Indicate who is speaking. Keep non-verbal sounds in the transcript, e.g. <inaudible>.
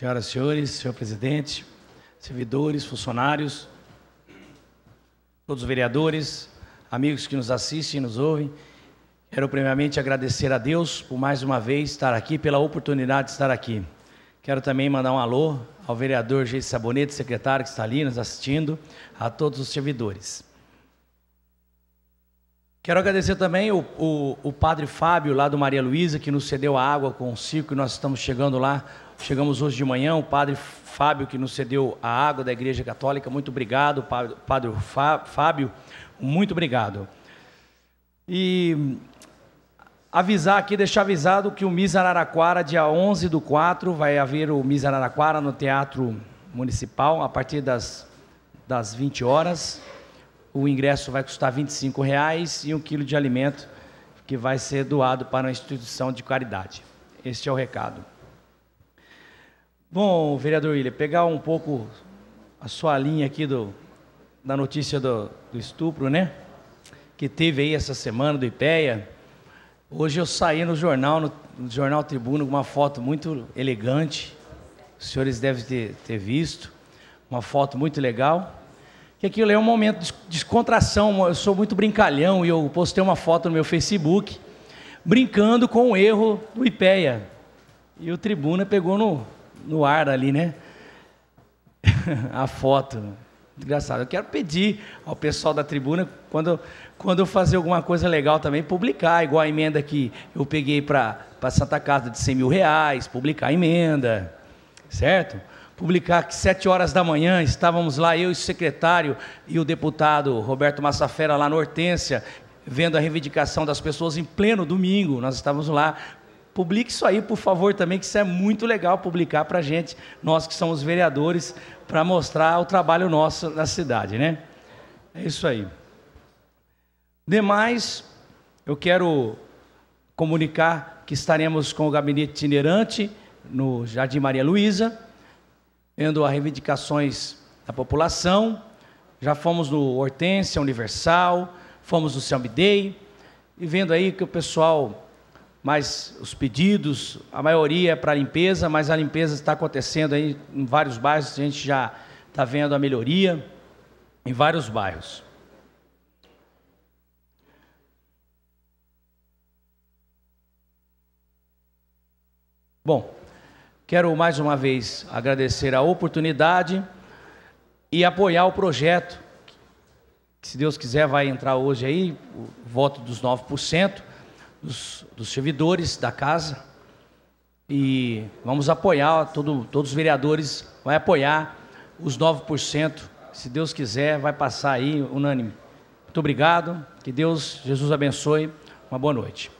Speaker 1: Senhoras e senhores, senhor presidente, servidores, funcionários, todos os vereadores, amigos que nos assistem e nos ouvem, quero primeiramente agradecer a Deus por mais uma vez estar aqui, pela oportunidade de estar aqui. Quero também mandar um alô ao vereador Geis Sabonete, secretário que está ali nos assistindo, a todos os servidores. Quero agradecer também o, o, o, padre Fábio, lá do Maria Luísa, que nos cedeu a água com o circo, e nós estamos chegando lá. Chegamos hoje de manhã, o padre Fábio, que nos cedeu a água da Igreja Católica. Muito obrigado, padre, Fábio. Muito obrigado. E avisar aqui, deixar avisado que o Misa Araraquara, dia 11 do 4, vai haver o Misa Araraquara no Teatro Municipal, a partir das, das 20 horas o ingresso vai custar R$ 25,00 e um quilo de alimento que vai ser doado para uma instituição de caridade. Este é o recado. Bom, vereador William, pegar um pouco a sua linha aqui do, da notícia do, do estupro, né? Que teve aí essa semana do IPEA. Hoje eu saí no jornal, no, no jornal Tribuno, com uma foto muito elegante. Os senhores devem ter, ter visto. Uma foto muito legal que aquilo é um momento de descontração. Eu sou muito brincalhão e eu postei uma foto no meu Facebook brincando com o erro do IPEA. E o tribuna pegou no, no ar ali, né? <laughs> a foto. Engraçado. Eu quero pedir ao pessoal da tribuna, quando, quando eu fazer alguma coisa legal também, publicar, igual a emenda que eu peguei para a Santa Casa de 100 mil reais, publicar a emenda, certo? publicar que sete horas da manhã estávamos lá, eu e o secretário e o deputado Roberto Massafera lá na Hortência, vendo a reivindicação das pessoas em pleno domingo, nós estávamos lá. Publique isso aí, por favor, também, que isso é muito legal publicar para a gente, nós que somos vereadores, para mostrar o trabalho nosso na cidade, né? É isso aí. Demais, eu quero comunicar que estaremos com o gabinete itinerante no Jardim Maria Luísa, indo a reivindicações da população. Já fomos no Hortência Universal, fomos no Selmi Day, e vendo aí que o pessoal, mais os pedidos, a maioria é para limpeza, mas a limpeza está acontecendo aí em vários bairros, a gente já está vendo a melhoria em vários bairros. Bom, Quero mais uma vez agradecer a oportunidade e apoiar o projeto, que se Deus quiser vai entrar hoje aí, o voto dos 9% dos, dos servidores da casa. E vamos apoiar, todo, todos os vereadores vai apoiar os 9%, se Deus quiser, vai passar aí unânime. Muito obrigado, que Deus, Jesus abençoe, uma boa noite.